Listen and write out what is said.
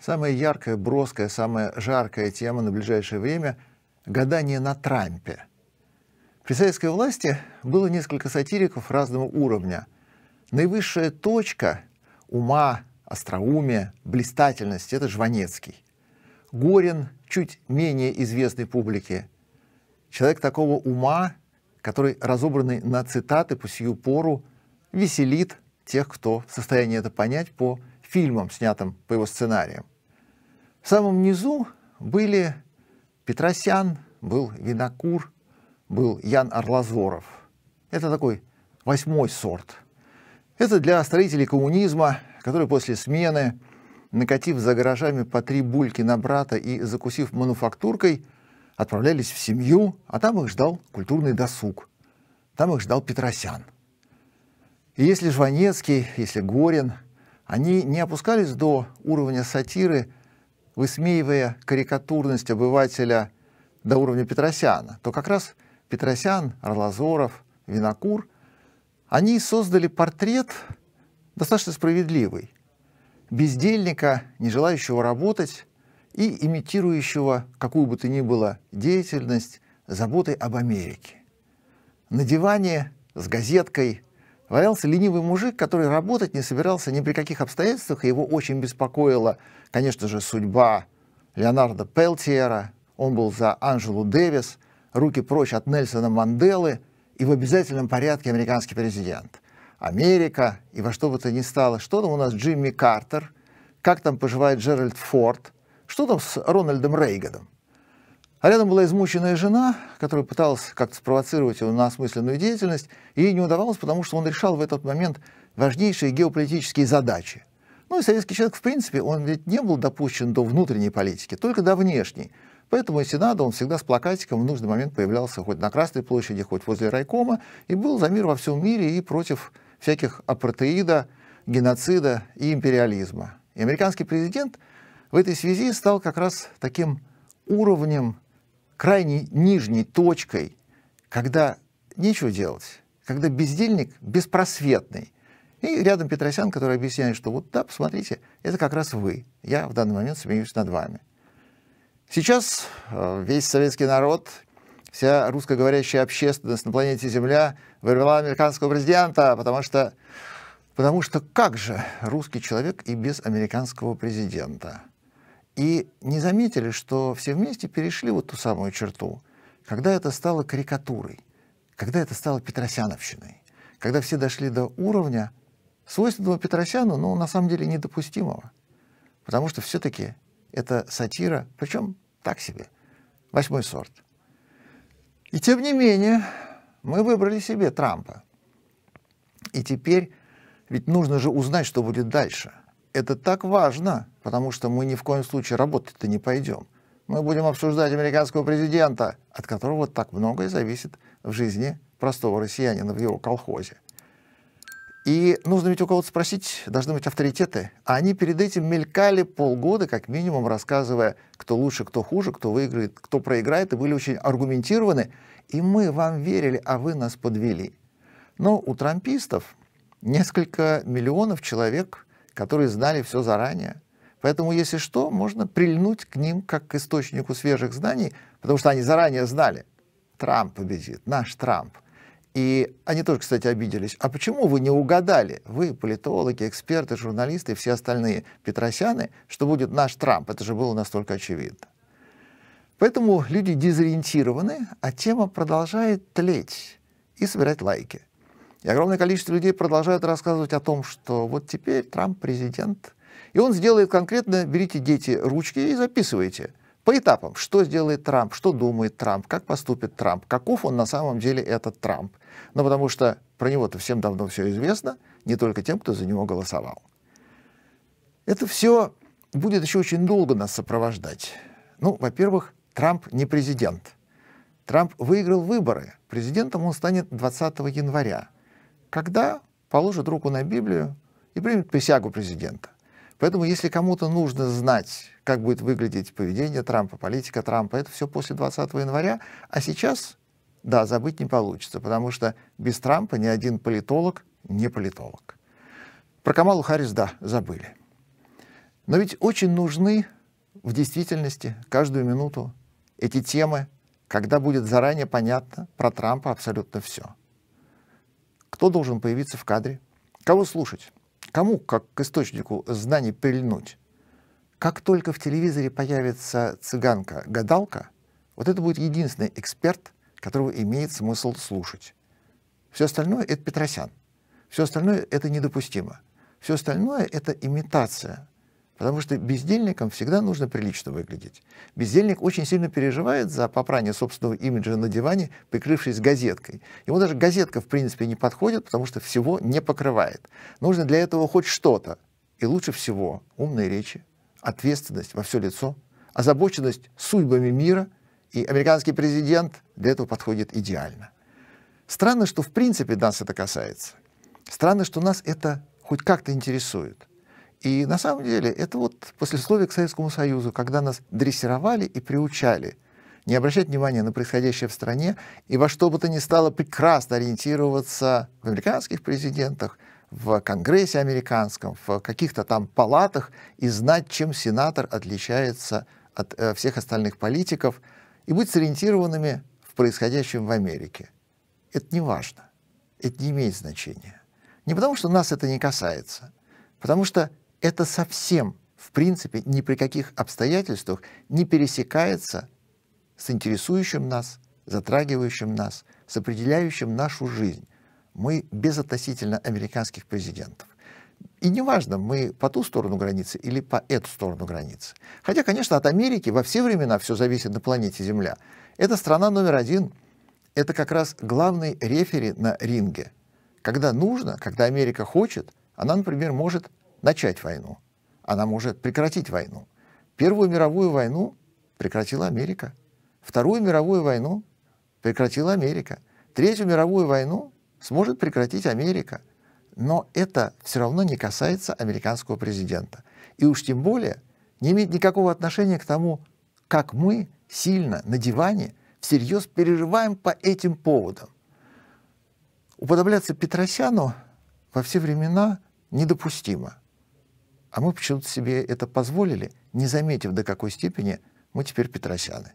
Самая яркая, броская, самая жаркая тема на ближайшее время – гадание на Трампе. При советской власти было несколько сатириков разного уровня. Наивысшая точка ума, остроумия, блистательности – это Жванецкий. Горин – чуть менее известной публике. Человек такого ума, который, разобранный на цитаты по сию пору, веселит тех, кто в состоянии это понять по фильмам, снятым по его сценариям. В самом низу были Петросян, был Винокур, был Ян Орлазоров. Это такой восьмой сорт. Это для строителей коммунизма, которые после смены, накатив за гаражами по три бульки на брата и закусив мануфактуркой, отправлялись в семью, а там их ждал культурный досуг. Там их ждал Петросян. И если Жванецкий, если Горин, они не опускались до уровня сатиры – высмеивая карикатурность обывателя до уровня Петросяна, то как раз Петросян, Орлазоров, Винокур, они создали портрет достаточно справедливый, бездельника, не желающего работать и имитирующего какую бы то ни было деятельность заботой об Америке. На диване с газеткой – валялся ленивый мужик, который работать не собирался ни при каких обстоятельствах, и его очень беспокоила, конечно же, судьба Леонардо Пелтиера, он был за Анжелу Дэвис, руки прочь от Нельсона Манделы и в обязательном порядке американский президент. Америка и во что бы то ни стало, что там у нас Джимми Картер, как там поживает Джеральд Форд, что там с Рональдом Рейганом. А рядом была измученная жена, которая пыталась как-то спровоцировать его на осмысленную деятельность, и ей не удавалось, потому что он решал в этот момент важнейшие геополитические задачи. Ну и советский человек, в принципе, он ведь не был допущен до внутренней политики, только до внешней. Поэтому и Сената он всегда с плакатиком в нужный момент появлялся хоть на Красной площади, хоть возле райкома, и был за мир во всем мире и против всяких апартеида, геноцида и империализма. И американский президент в этой связи стал как раз таким уровнем крайней нижней точкой, когда нечего делать, когда бездельник беспросветный. И рядом Петросян, который объясняет, что вот да, посмотрите, это как раз вы. Я в данный момент смеюсь над вами. Сейчас э, весь советский народ, вся русскоговорящая общественность на планете Земля вырвала американского президента, потому что, потому что как же русский человек и без американского президента – и не заметили, что все вместе перешли вот ту самую черту, когда это стало карикатурой, когда это стало петросяновщиной, когда все дошли до уровня, свойственного Петросяну, но на самом деле недопустимого. Потому что все-таки это сатира, причем так себе, восьмой сорт. И тем не менее, мы выбрали себе Трампа. И теперь ведь нужно же узнать, что будет дальше это так важно, потому что мы ни в коем случае работать-то не пойдем. Мы будем обсуждать американского президента, от которого так многое зависит в жизни простого россиянина в его колхозе. И нужно ведь у кого-то спросить, должны быть авторитеты. А они перед этим мелькали полгода, как минимум, рассказывая, кто лучше, кто хуже, кто выиграет, кто проиграет, и были очень аргументированы. И мы вам верили, а вы нас подвели. Но у трампистов несколько миллионов человек которые знали все заранее. Поэтому, если что, можно прильнуть к ним как к источнику свежих знаний, потому что они заранее знали, Трамп победит, наш Трамп. И они тоже, кстати, обиделись. А почему вы не угадали, вы, политологи, эксперты, журналисты и все остальные петросяны, что будет наш Трамп? Это же было настолько очевидно. Поэтому люди дезориентированы, а тема продолжает тлеть и собирать лайки. И огромное количество людей продолжают рассказывать о том, что вот теперь Трамп президент, и он сделает конкретно, берите дети ручки и записывайте по этапам, что сделает Трамп, что думает Трамп, как поступит Трамп, каков он на самом деле этот Трамп. Ну, потому что про него-то всем давно все известно, не только тем, кто за него голосовал. Это все будет еще очень долго нас сопровождать. Ну, во-первых, Трамп не президент. Трамп выиграл выборы. Президентом он станет 20 января когда положит руку на Библию и примет присягу президента. Поэтому, если кому-то нужно знать, как будет выглядеть поведение Трампа, политика Трампа, это все после 20 января. А сейчас, да, забыть не получится, потому что без Трампа ни один политолог не политолог. Про Камалу Харрис, да, забыли. Но ведь очень нужны в действительности каждую минуту эти темы, когда будет заранее понятно про Трампа абсолютно все – кто должен появиться в кадре? Кого слушать? Кому, как к источнику знаний, прильнуть? Как только в телевизоре появится цыганка-гадалка, вот это будет единственный эксперт, которого имеет смысл слушать. Все остальное – это Петросян. Все остальное – это недопустимо. Все остальное – это имитация Потому что бездельникам всегда нужно прилично выглядеть. Бездельник очень сильно переживает за попрание собственного имиджа на диване, прикрывшись газеткой. Ему даже газетка, в принципе, не подходит, потому что всего не покрывает. Нужно для этого хоть что-то. И лучше всего умные речи, ответственность во все лицо, озабоченность судьбами мира. И американский президент для этого подходит идеально. Странно, что в принципе нас это касается. Странно, что нас это хоть как-то интересует. И на самом деле это вот послесловие к Советскому Союзу, когда нас дрессировали и приучали не обращать внимания на происходящее в стране и во что бы то ни стало прекрасно ориентироваться в американских президентах, в Конгрессе американском, в каких-то там палатах и знать, чем сенатор отличается от э, всех остальных политиков и быть сориентированными в происходящем в Америке. Это не важно, это не имеет значения. Не потому, что нас это не касается, потому что это совсем, в принципе, ни при каких обстоятельствах не пересекается с интересующим нас, затрагивающим нас, с определяющим нашу жизнь. Мы безотносительно американских президентов. И неважно, мы по ту сторону границы или по эту сторону границы. Хотя, конечно, от Америки во все времена все зависит на планете Земля. Это страна номер один. Это как раз главный рефери на ринге. Когда нужно, когда Америка хочет, она, например, может начать войну, она может прекратить войну. Первую мировую войну прекратила Америка. Вторую мировую войну прекратила Америка. Третью мировую войну сможет прекратить Америка. Но это все равно не касается американского президента. И уж тем более не имеет никакого отношения к тому, как мы сильно на диване всерьез переживаем по этим поводам. Уподобляться Петросяну во все времена недопустимо. А мы почему-то себе это позволили, не заметив до какой степени мы теперь петросяны.